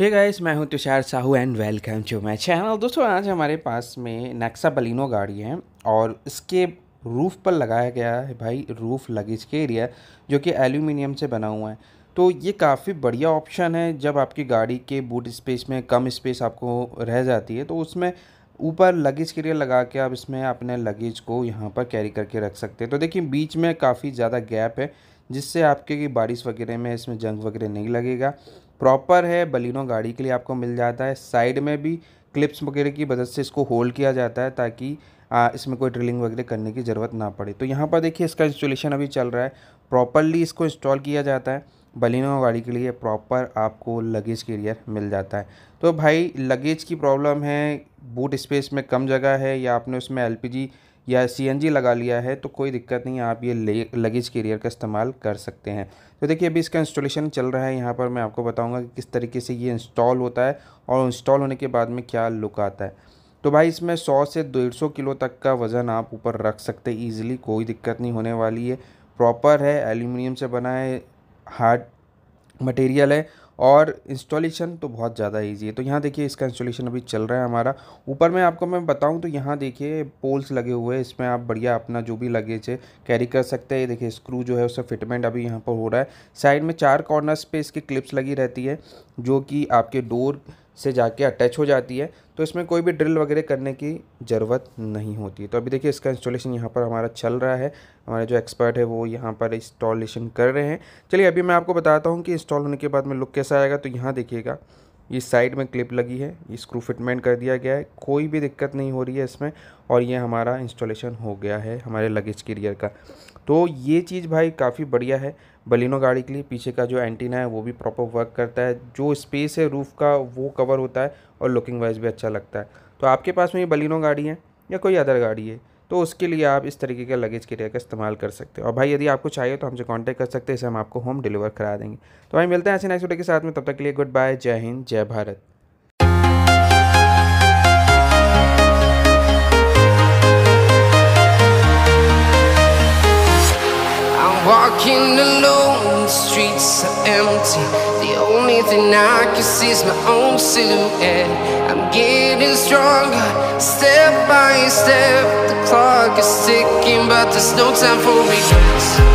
ये गाइस मैं हूं Tushar Sahu and welcome to my channel दोस्तों आज हमारे पास में नेक्सा बलिनो गाड़ी है और इसके रूफ़ पर लगाया गया है भाई रूफ़ लगेज के एरिया जो कि एल्यूमिनियम से बना हुआ है तो ये काफ़ी बढ़िया ऑप्शन है जब आपकी गाड़ी के बूट स्पेस में कम स्पेस आपको रह जाती है तो उसमें ऊपर लगेज के लिए लगा के आप इसमें अपने लगेज को यहाँ पर कैरी करके रख सकते हैं तो देखिए बीच में काफ़ी ज़्यादा गैप है जिससे आपके बारिश वगैरह में इसमें जंग वगैरह नहीं लगेगा प्रॉपर है बलिनो गाड़ी के लिए आपको मिल जाता है साइड में भी क्लिप्स वगैरह की मदद से इसको होल्ड किया जाता है ताकि आ, इसमें कोई ड्रिलिंग वगैरह करने की ज़रूरत ना पड़े तो यहाँ पर देखिए इसका इंस्टॉलेशन अभी चल रहा है प्रॉपरली इसको इंस्टॉल किया जाता है बलिनो गाड़ी के लिए प्रॉपर आपको लगेज कैरियर मिल जाता है तो भाई लगेज की प्रॉब्लम है बूट स्पेस में कम जगह है या आपने उसमें एलपीजी या सी लगा लिया है तो कोई दिक्कत नहीं आप ये लगेज कैरियर का इस्तेमाल कर सकते हैं तो देखिए अभी इसका इंस्टॉलेशन चल रहा है यहाँ पर मैं आपको बताऊँगा कि किस तरीके से ये इंस्टॉल होता है और इंस्टॉल होने के बाद में क्या लुक आता है तो भाई इसमें 100 से 150 किलो तक का वज़न आप ऊपर रख सकते हैं ईजिली कोई दिक्कत नहीं होने वाली है प्रॉपर है एल्यूमिनियम से बना है हार्ड मटेरियल है और इंस्टॉलेशन तो बहुत ज़्यादा ईजी है तो यहाँ देखिए इसका इंस्टॉलेशन अभी चल रहा है हमारा ऊपर में आपको मैं बताऊँ तो यहाँ देखिए पोल्स लगे हुए हैं इसमें आप बढ़िया अपना जो भी लगेज है कैरी कर सकते हैं देखिए स्क्रू जो है उसका फिटमेंट अभी यहाँ पर हो रहा है साइड में चार कॉर्नर्स पे इसकी क्लिप्स लगी रहती है जो कि आपके डोर से जाके अटैच हो जाती है तो इसमें कोई भी ड्रिल वगैरह करने की ज़रूरत नहीं होती है तो अभी देखिए इसका इंस्टॉलेशन यहाँ पर हमारा चल रहा है हमारे जो एक्सपर्ट है वो यहाँ पर इंस्टॉलेशन कर रहे हैं चलिए अभी मैं आपको बताता हूँ कि इंस्टॉल होने के बाद में लुक कैसा आएगा तो यहाँ देखिएगा ये साइड में क्लिप लगी है ये स्क्रू फिटमेंट कर दिया गया है कोई भी दिक्कत नहीं हो रही है इसमें और ये हमारा इंस्टॉलेशन हो गया है हमारे लगेज कैरियर का तो ये चीज़ भाई काफ़ी बढ़िया है बलिनो गाड़ी के लिए पीछे का जो एंटीना है वो भी प्रॉपर वर्क करता है जो स्पेस है रूफ़ का वो कवर होता है और लुकिंग वाइज भी अच्छा लगता है तो आपके पास में ये बलिनो गाड़ी है या कोई अदर गाड़ी है तो उसके लिए आप इस तरीके का लगेज कैरियर का इस्तेमाल कर सकते हो और भाई यदि आपको चाहिए तो हमसे कॉन्टैक्ट कर सकते हैं इसे हम आपको होम डिलीवर करा देंगे तो भाई मिलते हैं ऐसे नेक्स्ट वीडियो के साथ में तब तक के लिए गुड बाय जय हिंद जय Bharat Walking alone, the streets are empty. The only thing I can see is my own silhouette. I'm getting stronger, step by step. but there's no time for regrets